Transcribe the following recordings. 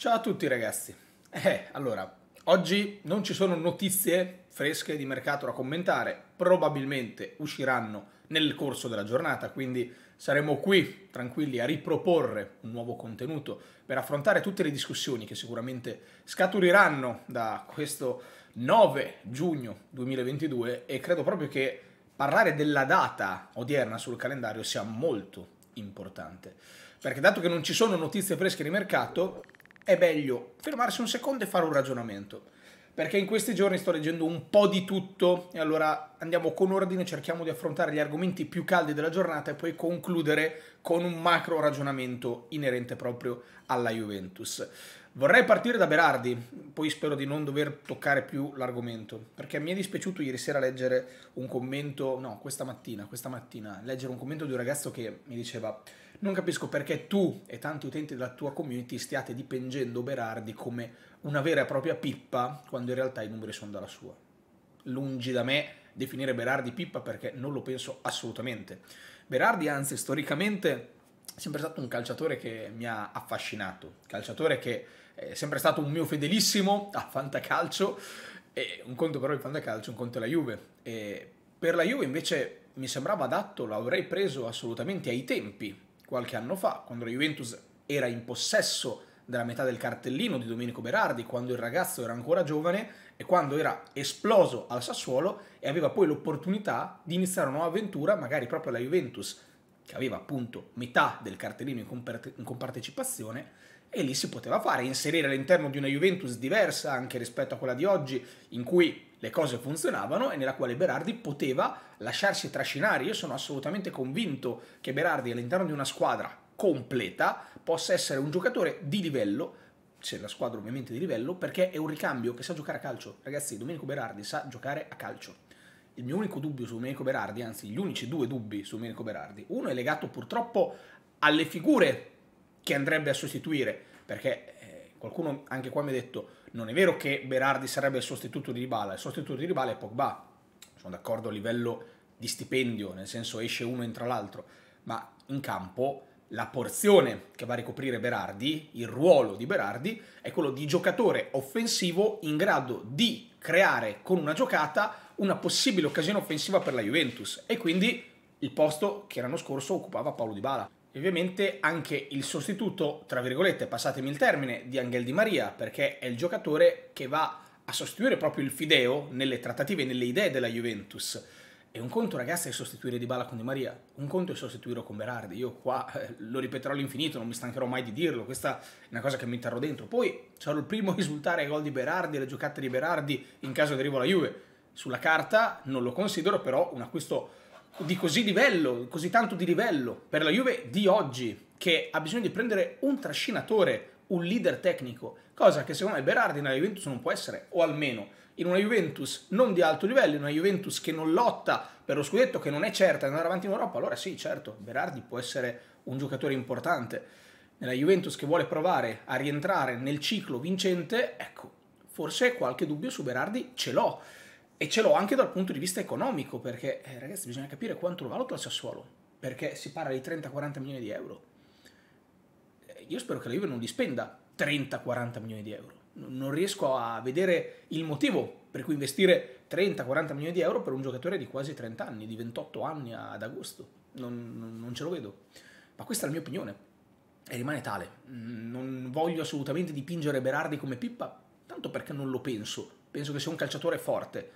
Ciao a tutti ragazzi. Eh, allora, oggi non ci sono notizie fresche di mercato da commentare, probabilmente usciranno nel corso della giornata, quindi saremo qui tranquilli a riproporre un nuovo contenuto per affrontare tutte le discussioni che sicuramente scaturiranno da questo 9 giugno 2022 e credo proprio che parlare della data odierna sul calendario sia molto importante. Perché dato che non ci sono notizie fresche di mercato, è meglio fermarsi un secondo e fare un ragionamento. Perché in questi giorni sto leggendo un po' di tutto e allora andiamo con ordine, cerchiamo di affrontare gli argomenti più caldi della giornata e poi concludere con un macro ragionamento inerente proprio alla Juventus. Vorrei partire da Berardi, poi spero di non dover toccare più l'argomento, perché mi è dispiaciuto ieri sera leggere un commento, no, questa mattina, questa mattina, leggere un commento di un ragazzo che mi diceva non capisco perché tu e tanti utenti della tua community stiate dipingendo Berardi come una vera e propria pippa quando in realtà i numeri sono dalla sua. Lungi da me definire Berardi pippa perché non lo penso assolutamente. Berardi anzi storicamente è sempre stato un calciatore che mi ha affascinato, calciatore che è sempre stato un mio fedelissimo a fantacalcio, e un conto però il fantacalcio, un conto è la Juve. E per la Juve invece mi sembrava adatto, l'avrei preso assolutamente ai tempi qualche anno fa, quando la Juventus era in possesso della metà del cartellino di Domenico Berardi, quando il ragazzo era ancora giovane e quando era esploso al Sassuolo e aveva poi l'opportunità di iniziare una nuova avventura, magari proprio alla Juventus, che aveva appunto metà del cartellino in, comparte in compartecipazione, e lì si poteva fare, inserire all'interno di una Juventus diversa anche rispetto a quella di oggi, in cui le cose funzionavano e nella quale Berardi poteva lasciarsi trascinare. Io sono assolutamente convinto che Berardi all'interno di una squadra completa possa essere un giocatore di livello, c'è la squadra ovviamente di livello, perché è un ricambio che sa giocare a calcio. Ragazzi, Domenico Berardi sa giocare a calcio. Il mio unico dubbio su Domenico Berardi, anzi gli unici due dubbi su Domenico Berardi, uno è legato purtroppo alle figure che andrebbe a sostituire, perché eh, qualcuno anche qua mi ha detto non è vero che Berardi sarebbe il sostituto di Dybala, il sostituto di Dybala è Pogba, sono d'accordo a livello di stipendio, nel senso esce uno entra l'altro, ma in campo la porzione che va a ricoprire Berardi, il ruolo di Berardi, è quello di giocatore offensivo in grado di creare con una giocata una possibile occasione offensiva per la Juventus e quindi il posto che l'anno scorso occupava Paolo Di Bala. E ovviamente anche il sostituto, tra virgolette, passatemi il termine, di Angel Di Maria, perché è il giocatore che va a sostituire proprio il Fideo nelle trattative, nelle idee della Juventus. E un conto, ragazzi, è sostituire Di Bala con Di Maria, un conto è sostituirlo con Berardi. Io qua eh, lo ripeterò all'infinito, non mi stancherò mai di dirlo, questa è una cosa che mi terrò dentro. Poi sarò il primo a risultare ai gol di Berardi, alle giocate di Berardi in caso di arrivo alla Juve. Sulla carta non lo considero però un acquisto di così livello, così tanto di livello per la Juve di oggi, che ha bisogno di prendere un trascinatore, un leader tecnico, cosa che secondo me Berardi nella Juventus non può essere, o almeno in una Juventus non di alto livello, in una Juventus che non lotta per lo scudetto, che non è certa di andare avanti in Europa, allora sì, certo, Berardi può essere un giocatore importante. Nella Juventus che vuole provare a rientrare nel ciclo vincente, ecco, forse qualche dubbio su Berardi ce l'ho. E ce l'ho anche dal punto di vista economico, perché eh, ragazzi bisogna capire quanto lo valuta il Sassuolo, perché si parla di 30-40 milioni di euro. Eh, io spero che la Juve non li spenda 30-40 milioni di euro. Non riesco a vedere il motivo per cui investire 30-40 milioni di euro per un giocatore di quasi 30 anni, di 28 anni ad agosto. Non, non ce lo vedo. Ma questa è la mia opinione e rimane tale. Mm, non voglio assolutamente dipingere Berardi come Pippa, tanto perché non lo penso. Penso che sia un calciatore forte,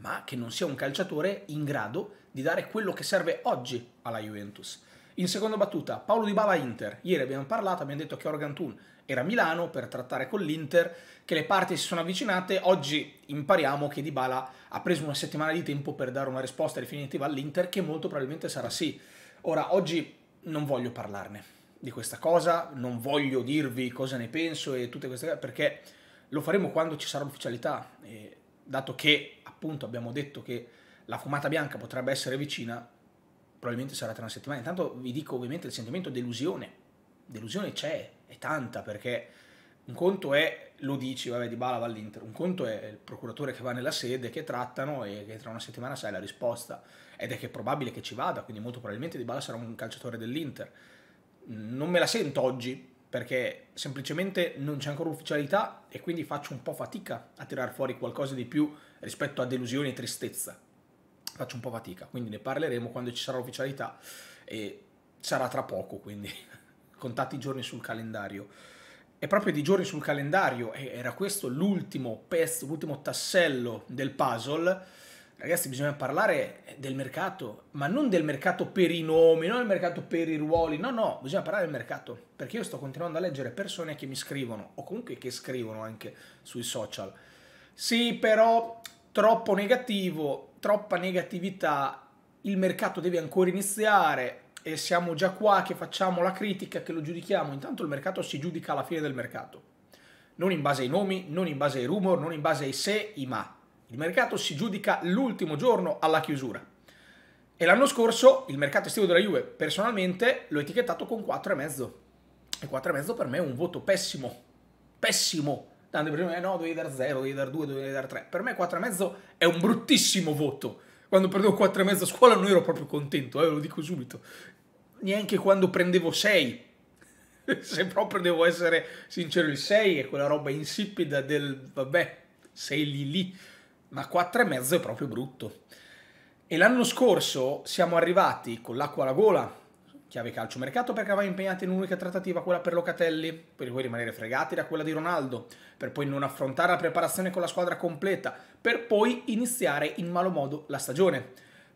ma che non sia un calciatore in grado di dare quello che serve oggi alla Juventus. In seconda battuta, Paolo Di Bala Inter. Ieri abbiamo parlato, abbiamo detto che Organ Thun era a Milano per trattare con l'Inter, che le parti si sono avvicinate. Oggi impariamo che Di Bala ha preso una settimana di tempo per dare una risposta definitiva all'Inter, che molto probabilmente sarà sì. Ora, oggi non voglio parlarne di questa cosa, non voglio dirvi cosa ne penso e tutte queste cose, perché lo faremo quando ci sarà l'ufficialità. E dato che appunto abbiamo detto che la fumata bianca potrebbe essere vicina, probabilmente sarà tra una settimana. Intanto vi dico ovviamente il sentimento delusione, delusione c'è, è tanta perché un conto è lo dici, vabbè, di Bala va all'Inter, un conto è il procuratore che va nella sede, che trattano e che tra una settimana sai la risposta ed è che è probabile che ci vada, quindi molto probabilmente di Bala sarà un calciatore dell'Inter. Non me la sento oggi perché semplicemente non c'è ancora ufficialità e quindi faccio un po' fatica a tirar fuori qualcosa di più rispetto a delusione e tristezza. Faccio un po' fatica, quindi ne parleremo quando ci sarà ufficialità e sarà tra poco, quindi contatti i giorni sul calendario. E proprio di giorni sul calendario, era questo l'ultimo pezzo, l'ultimo tassello del puzzle Ragazzi, bisogna parlare del mercato, ma non del mercato per i nomi, non del mercato per i ruoli, no, no, bisogna parlare del mercato, perché io sto continuando a leggere persone che mi scrivono, o comunque che scrivono anche sui social. Sì, però troppo negativo, troppa negatività, il mercato deve ancora iniziare e siamo già qua che facciamo la critica, che lo giudichiamo, intanto il mercato si giudica alla fine del mercato, non in base ai nomi, non in base ai rumor, non in base ai se, i ma il mercato si giudica l'ultimo giorno alla chiusura. E l'anno scorso il mercato estivo della Juve, personalmente, l'ho etichettato con 4,5. E 4,5 per me è un voto pessimo. Pessimo. Tanto per me eh no, dovevi dar 0, dovevi dar 2, dovevi dar 3. Per me 4,5 è un bruttissimo voto. Quando prendevo 4,5 a scuola non ero proprio contento, eh, ve lo dico subito. Neanche quando prendevo 6. Se proprio devo essere sincero, il 6 è quella roba insipida del vabbè, sei lì lì ma 4,5 è proprio brutto. E l'anno scorso siamo arrivati con l'acqua alla gola, chiave calcio mercato perché aveva impegnato in un'unica trattativa quella per Locatelli, per poi rimanere fregati da quella di Ronaldo, per poi non affrontare la preparazione con la squadra completa, per poi iniziare in malo modo la stagione.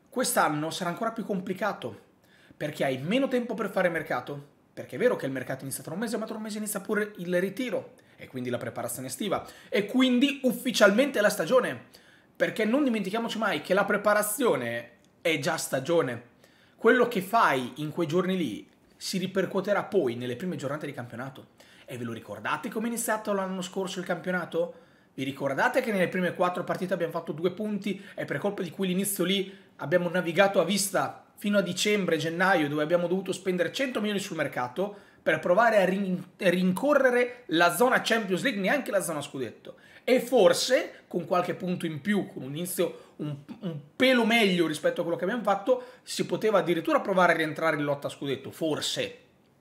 Quest'anno sarà ancora più complicato perché hai meno tempo per fare mercato, perché è vero che il mercato inizia tra un mese, ma tra un mese inizia pure il ritiro e quindi la preparazione estiva e quindi ufficialmente la stagione. Perché non dimentichiamoci mai che la preparazione è già stagione. Quello che fai in quei giorni lì si ripercuoterà poi nelle prime giornate di campionato. E ve lo ricordate come è iniziato l'anno scorso il campionato? Vi ricordate che nelle prime quattro partite abbiamo fatto due punti e per colpa di quell'inizio lì abbiamo navigato a vista fino a dicembre, gennaio, dove abbiamo dovuto spendere 100 milioni sul mercato per provare a rincorrere la zona Champions League, neanche la zona scudetto e forse con qualche punto in più, con un inizio un, un, pelo meglio rispetto a quello che abbiamo fatto, si poteva addirittura provare a rientrare in lotta a scudetto, forse,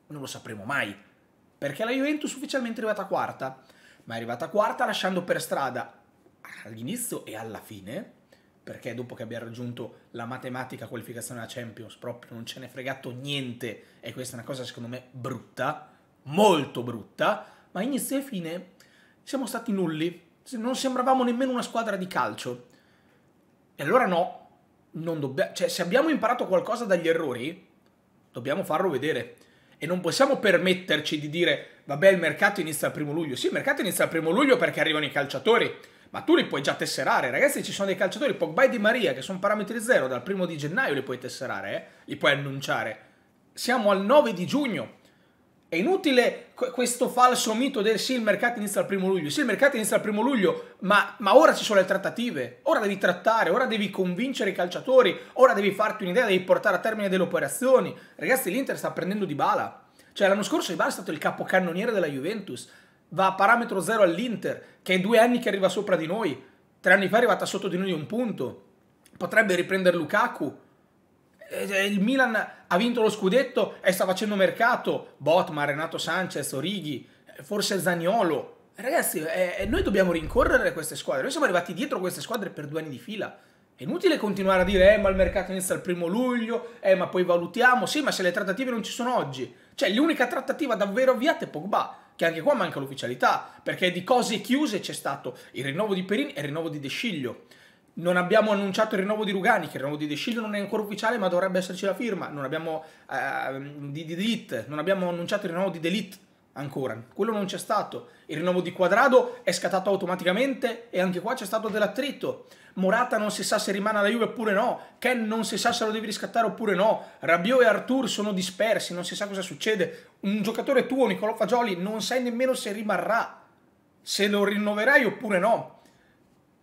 non lo sapremo mai, perché la Juventus ufficialmente è arrivata quarta, ma è arrivata quarta lasciando per strada all'inizio e alla fine perché dopo che abbia raggiunto la matematica qualificazione alla Champions proprio non ce n'è fregato niente e questa è una cosa secondo me brutta, molto brutta, ma inizio e fine siamo stati nulli non sembravamo nemmeno una squadra di calcio. E allora no, non dobbiamo... Cioè, se abbiamo imparato qualcosa dagli errori, dobbiamo farlo vedere. E non possiamo permetterci di dire, vabbè, il mercato inizia il primo luglio. Sì, il mercato inizia il primo luglio perché arrivano i calciatori, ma tu li puoi già tesserare. Ragazzi, ci sono dei calciatori, Pogba e Di Maria, che sono parametri zero, dal primo di gennaio li puoi tesserare, eh? li puoi annunciare. Siamo al 9 di giugno, è inutile questo falso mito del sì, il mercato inizia al primo luglio. Sì, il mercato inizia al primo luglio, ma, ma, ora ci sono le trattative. Ora devi trattare, ora devi convincere i calciatori, ora devi farti un'idea, devi portare a termine delle operazioni. Ragazzi, l'Inter sta prendendo di bala. Cioè, l'anno scorso Di è stato il capocannoniere della Juventus. Va a parametro zero all'Inter, che è due anni che arriva sopra di noi. Tre anni fa è arrivata sotto di noi un punto. Potrebbe riprendere Lukaku, eh, eh, il Milan ha vinto lo scudetto e sta facendo mercato. Botman, Renato Sanchez, Orighi, eh, forse Zagnolo. Ragazzi, eh, noi dobbiamo rincorrere queste squadre. Noi siamo arrivati dietro queste squadre per due anni di fila. È inutile continuare a dire, eh, ma il mercato inizia il primo luglio, eh, ma poi valutiamo. Sì, ma se le trattative non ci sono oggi. Cioè, l'unica trattativa davvero avviata è Pogba, che anche qua manca l'ufficialità, perché di cose chiuse c'è stato il rinnovo di Perin e il rinnovo di De Sciglio. Non abbiamo annunciato il rinnovo di Rugani, che il rinnovo di De Sciglio non è ancora ufficiale, ma dovrebbe esserci la firma. Non abbiamo uh, di, di Delete, non abbiamo annunciato il rinnovo di Delete ancora. Quello non c'è stato. Il rinnovo di Quadrado è scattato automaticamente e anche qua c'è stato dell'attrito. Morata non si sa se rimane alla Juve oppure no. Ken non si sa se lo devi riscattare oppure no. Rabiot e Artur sono dispersi, non si sa cosa succede. Un giocatore tuo, Nicolò Fagioli, non sai nemmeno se rimarrà, se lo rinnoverai oppure no.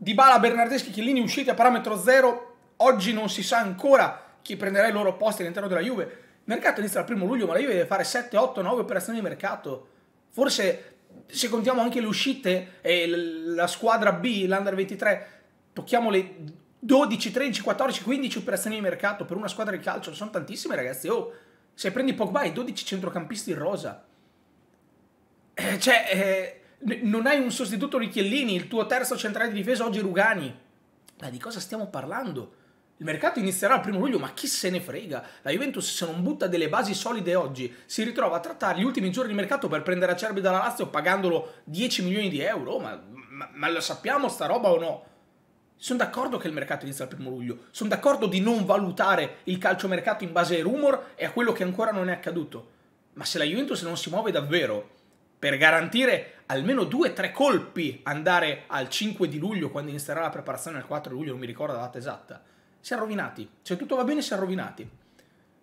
Di Bala, Bernardeschi, Chiellini usciti a parametro zero, oggi non si sa ancora chi prenderà i loro posti all'interno della Juve. Il mercato inizia dal primo luglio, ma la Juve deve fare 7, 8, 9 operazioni di mercato. Forse se contiamo anche le uscite e la squadra B, l'Under 23, tocchiamo le 12, 13, 14, 15 operazioni di mercato per una squadra di calcio. Sono tantissime ragazzi. Oh, se prendi Pogba hai 12 centrocampisti in rosa. Eh, cioè... Eh, non hai un sostituto Richiellini, il tuo terzo centrale di difesa oggi è Rugani. Ma di cosa stiamo parlando? Il mercato inizierà il primo luglio, ma chi se ne frega? La Juventus se non butta delle basi solide oggi, si ritrova a trattare gli ultimi giorni di mercato per prendere Acerbi dalla Lazio pagandolo 10 milioni di euro. Ma, ma, ma lo sappiamo sta roba o no? Sono d'accordo che il mercato inizia il primo luglio, sono d'accordo di non valutare il calciomercato in base ai rumor e a quello che ancora non è accaduto. Ma se la Juventus non si muove davvero, per garantire almeno due o tre colpi andare al 5 di luglio quando inizierà la preparazione al 4 luglio, non mi ricordo la data esatta. Si è rovinati. Se tutto va bene si è rovinati.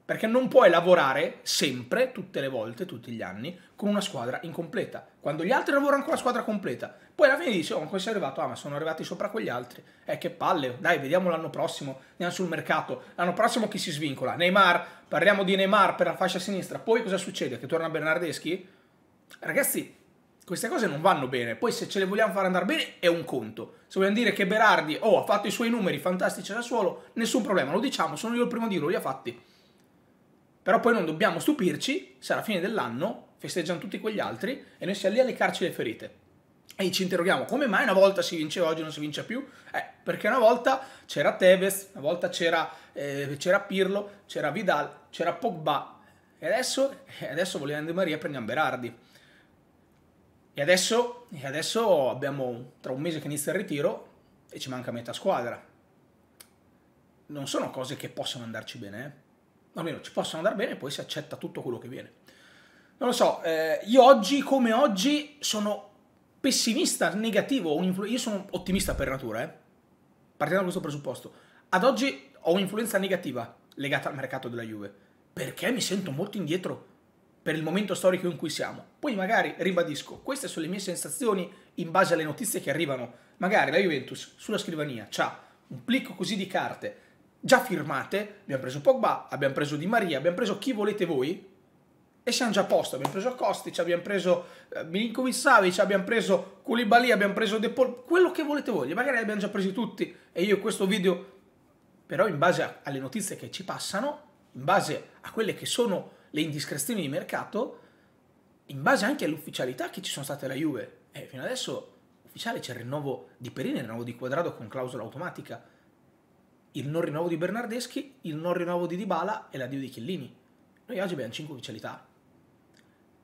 Perché non puoi lavorare sempre, tutte le volte, tutti gli anni, con una squadra incompleta. Quando gli altri lavorano con la squadra completa. Poi alla fine dici, oh, ma questo è arrivato, ah, ma sono arrivati sopra quegli altri. Eh, che palle, dai, vediamo l'anno prossimo, andiamo sul mercato. L'anno prossimo chi si svincola? Neymar, parliamo di Neymar per la fascia sinistra. Poi cosa succede? Che torna Bernardeschi? Ragazzi, queste cose non vanno bene. Poi se ce le vogliamo fare andare bene è un conto. Se vogliamo dire che Berardi oh, ha fatto i suoi numeri fantastici da solo, nessun problema, lo diciamo, sono io il primo a dirlo, li ha fatti. Però poi non dobbiamo stupirci se alla fine dell'anno festeggiano tutti quegli altri e noi siamo lì a leccarci le ferite. E ci interroghiamo come mai una volta si vince oggi non si vince più? Eh, perché una volta c'era Tevez, una volta c'era, eh, c'era Pirlo, c'era Vidal, c'era Pogba, e adesso, e adesso volendo Maria prendiamo Berardi. E adesso, e adesso abbiamo tra un mese che inizia il ritiro e ci manca metà squadra. Non sono cose che possono andarci bene, eh? almeno ci possono andare bene e poi si accetta tutto quello che viene. Non lo so, eh, io oggi come oggi sono pessimista, negativo, io sono ottimista per natura, eh? partendo da questo presupposto. Ad oggi ho un'influenza negativa legata al mercato della Juve perché mi sento molto indietro per il momento storico in cui siamo. Poi magari, ribadisco, queste sono le mie sensazioni in base alle notizie che arrivano. Magari la Juventus sulla scrivania ha un plicco così di carte già firmate, abbiamo preso Pogba, abbiamo preso Di Maria, abbiamo preso chi volete voi e siamo già a posto, abbiamo preso Kostic, abbiamo preso eh, Milinkovic Savic, abbiamo preso Koulibaly, abbiamo preso De Paul, quello che volete voi, magari li abbiamo già presi tutti e io questo video però in base alle notizie che ci passano in base a quelle che sono le indiscrezioni di mercato, in base anche all'ufficialità che ci sono state alla Juve. E eh, fino adesso ufficiale c'è il rinnovo di Perini, il rinnovo di Quadrado con clausola automatica, il non rinnovo di Bernardeschi, il non rinnovo di Dybala e l'addio di Chiellini. Noi oggi abbiamo 5 ufficialità.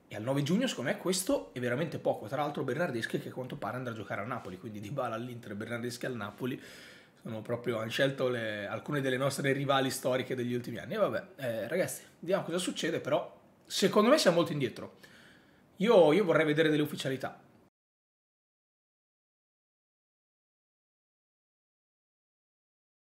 E al 9 giugno, secondo me, questo è veramente poco. Tra l'altro Bernardeschi che a quanto pare andrà a giocare a Napoli, quindi Dybala all'Inter, Bernardeschi al Napoli sono proprio, hanno scelto le, alcune delle nostre rivali storiche degli ultimi anni. E vabbè, eh, ragazzi, vediamo cosa succede, però secondo me siamo molto indietro. Io, io vorrei vedere delle ufficialità.